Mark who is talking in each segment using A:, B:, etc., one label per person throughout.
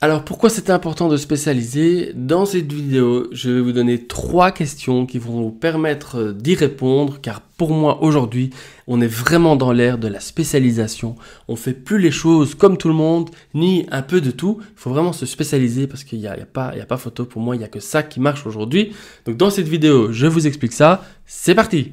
A: Alors pourquoi c'est important de spécialiser Dans cette vidéo, je vais vous donner trois questions qui vont vous permettre euh, d'y répondre car pour moi aujourd'hui, on est vraiment dans l'ère de la spécialisation. On fait plus les choses comme tout le monde, ni un peu de tout. Il faut vraiment se spécialiser parce qu'il n'y a, pas, il y a pas photo. Pour moi, il n'y a que ça qui marche aujourd'hui. Donc dans cette vidéo, je vous explique ça. C'est parti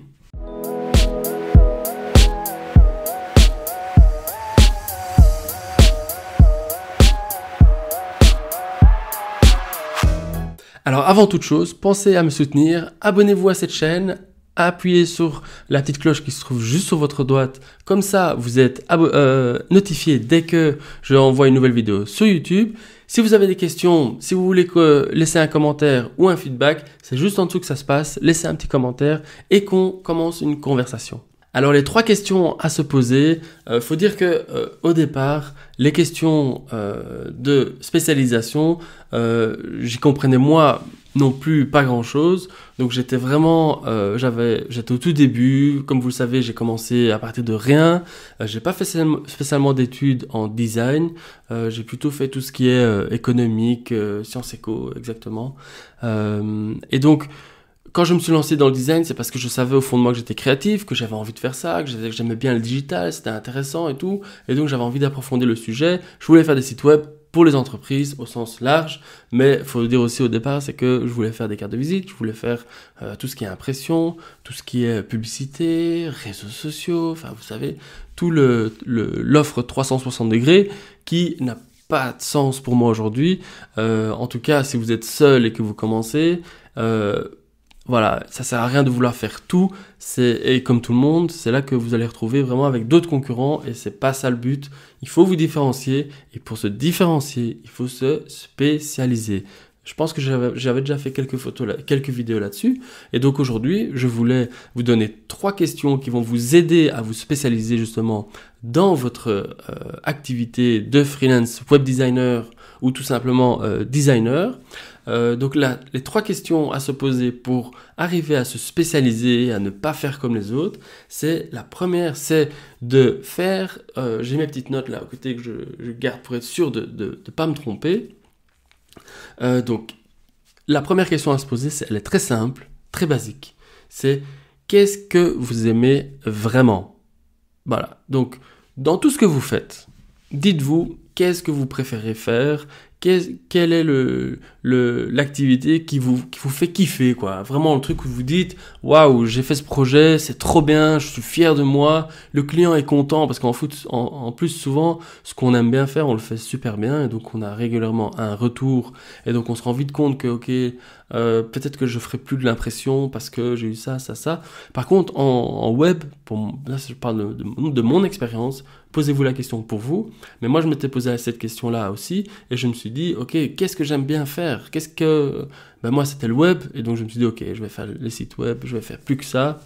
A: Alors avant toute chose, pensez à me soutenir, abonnez-vous à cette chaîne, appuyez sur la petite cloche qui se trouve juste sur votre droite. Comme ça, vous êtes euh, notifié dès que je envoie une nouvelle vidéo sur YouTube. Si vous avez des questions, si vous voulez que laisser un commentaire ou un feedback, c'est juste en dessous que ça se passe. Laissez un petit commentaire et qu'on commence une conversation. Alors les trois questions à se poser, euh, faut dire que euh, au départ, les questions euh, de spécialisation, euh, j'y comprenais moi non plus pas grand chose. Donc j'étais vraiment, j'avais, j'étais au tout début. Comme vous le savez, j'ai commencé à partir de rien. j'ai pas fait spécialement d'études en design. j'ai plutôt fait tout ce qui est économique, sciences éco exactement. et donc quand je me suis lancé dans le design, c'est parce que je savais au fond de moi que j'étais créatif, que j'avais envie de faire ça, que j'aimais bien le digital, c'était intéressant et tout. Et donc j'avais envie d'approfondir le sujet. Je voulais faire des sites web pour les entreprises au sens large, mais faut le dire aussi au départ, c'est que je voulais faire des cartes de visite, je voulais faire euh, tout ce qui est impression, tout ce qui est publicité, réseaux sociaux, enfin vous savez, tout le l'offre 360 degrés qui n'a pas de sens pour moi aujourd'hui. Euh, en tout cas, si vous êtes seul et que vous commencez, euh, voilà, ça sert à rien de vouloir faire tout. C'est et comme tout le monde, c'est là que vous allez retrouver vraiment avec d'autres concurrents et c'est pas ça le but. Il faut vous différencier et pour se différencier, il faut se spécialiser. Je pense que j'avais déjà fait quelques photos, quelques vidéos là-dessus. Et donc aujourd'hui, je voulais vous donner trois questions qui vont vous aider à vous spécialiser justement dans votre euh, activité de freelance web designer ou tout simplement euh, designer. Euh, donc là, les trois questions à se poser pour arriver à se spécialiser, à ne pas faire comme les autres, c'est la première, c'est de faire, euh, j'ai mes petites notes là à côté que je, garde pour être sûr de ne pas me tromper. Euh, donc la première question à se poser, elle est très simple, très basique. C'est qu'est-ce que vous aimez vraiment Voilà. Donc dans tout ce que vous faites, dites-vous qu'est-ce que vous préférez faire quelle est l'activité qui vous, vous fait kiffer, quoi. Vraiment le truc où vous dites, waouh, j'ai fait ce projet, c'est trop bien, je suis fier de moi, le client est content, parce qu'en en, plus, souvent, ce qu'on aime bien faire, on le fait super bien, et donc on a régulièrement un retour, et donc on se rend vite compte que, ok, euh, peut-être que je ferai plus de l'impression parce que j'ai eu ça, ça, ça. Par contre, en, web, là, je parle de mon expérience, posez-vous la question pour vous. Mais moi, je m'étais posé cette question-là aussi, et je me suis dit, ok, qu'est-ce que j'aime bien faire Qu'est-ce que... Ben moi, c'était le web, et donc je me suis dit, ok, je vais faire les sites web, je vais faire plus que ça,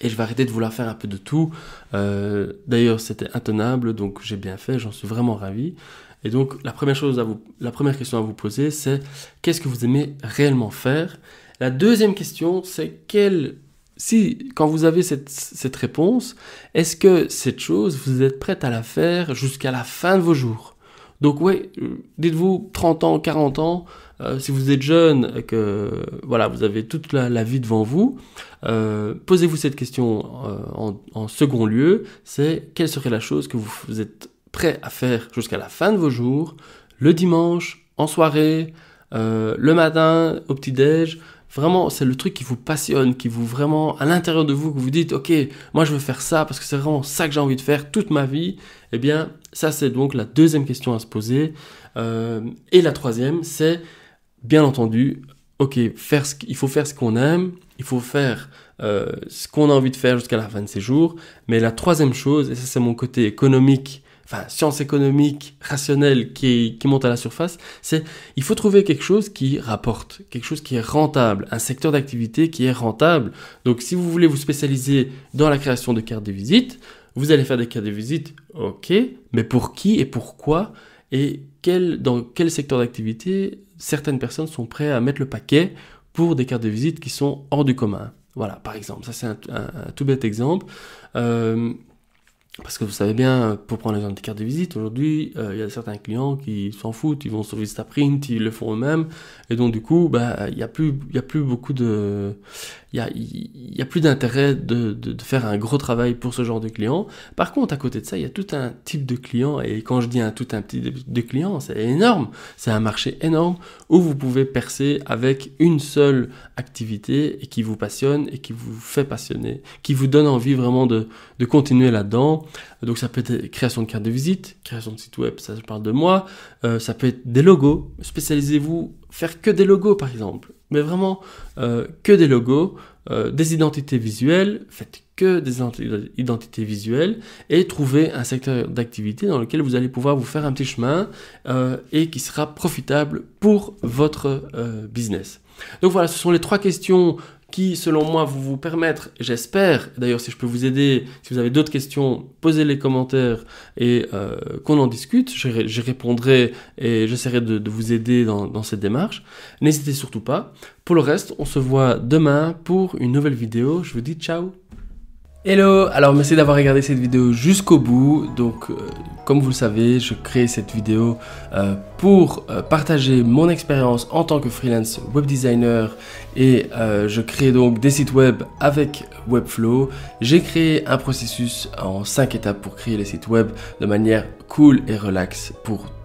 A: et je vais arrêter de vouloir faire un peu de tout. Euh, d'ailleurs, c'était intenable, donc j'ai bien fait, j'en suis vraiment ravi. Et donc, la première, chose à vous, la première question à vous poser, c'est qu'est-ce que vous aimez réellement faire La deuxième question, c'est quel si, quand vous avez cette, réponse, est-ce que cette chose, vous êtes prête à la faire jusqu'à la fin de vos jours Donc oui, euh, dites-vous 30 ans, 40 ans, euh, si vous êtes jeune, que voilà, vous avez toute la, vie devant vous, euh, posez-vous cette question en, second lieu, c'est quelle serait la chose que vous, êtes prêt à faire jusqu'à la fin de vos jours, le dimanche, en soirée, le matin, au petit-déj, vraiment, c'est le truc qui vous passionne, qui vous vraiment, à l'intérieur de vous, que vous dites, ok, moi je veux faire ça parce que c'est vraiment ça que j'ai envie de faire toute ma vie, eh bien, ça c'est donc la deuxième question à se poser. Euh, et la troisième, c'est, bien entendu, ok, faire ce, il faut faire ce qu'on aime, il faut faire euh, ce qu'on a envie de faire jusqu'à la fin de ses jours, mais la troisième chose, et ça c'est mon côté économique, enfin science économique rationnelle qui, qui montent à la surface, c'est il faut trouver quelque chose qui rapporte, quelque chose qui est rentable, un secteur d'activité qui est rentable. Donc si vous voulez vous spécialiser dans la création de cartes de visite, vous allez faire des cartes de visite, ok, mais pour qui et pourquoi et quel, dans quel secteur d'activité certaines personnes sont prêtes à mettre le paquet pour des cartes de visite qui sont hors du commun. Voilà, par exemple, ça c'est un, un, tout bête exemple. Euh, parce que vous savez bien, pour prendre les des cartes de visite, aujourd'hui, euh, il y a certains clients qui s'en foutent, ils vont sur Vistaprint, ils le font eux-mêmes, et donc du coup, bah, il n'y a, plus, a plus beaucoup de il n'y a, plus d'intérêt de, faire un gros travail pour ce genre de client. Par contre, à côté de ça, il y a tout un type de client, et quand je dis un tout un petit de, clients, client, c'est énorme, c'est un marché énorme où vous pouvez percer avec une seule activité et qui vous passionne et qui vous fait passionner, qui vous donne envie vraiment de, continuer là-dedans. Donc ça peut être création de cartes de visite, création de site web, ça je parle de moi, euh, ça peut être des logos, spécialisez-vous, faire que des logos par exemple mais vraiment euh, que des logos, euh, des identités visuelles, faites que des identités visuelles et trouvez un secteur d'activité dans lequel vous allez pouvoir vous faire un petit chemin euh, et qui sera profitable pour votre business. Donc voilà, ce sont les trois questions qui, selon moi, vont vous permettre, j'espère, d'ailleurs si je peux vous aider, si vous avez d'autres questions, posez les commentaires et euh, qu'on en discute, je, répondrai et j'essaierai de, vous aider dans, cette démarche. N'hésitez surtout pas. Pour le reste, on se voit demain pour une nouvelle vidéo. Je vous dis ciao Hello, alors merci d'avoir regardé cette vidéo jusqu'au bout. Donc, euh, comme vous le savez, je crée cette vidéo euh, pour euh, partager mon expérience en tant que freelance web designer et euh, je crée donc des sites web avec Webflow. J'ai créé un processus en 5 étapes pour créer les sites web de manière cool et relaxe pour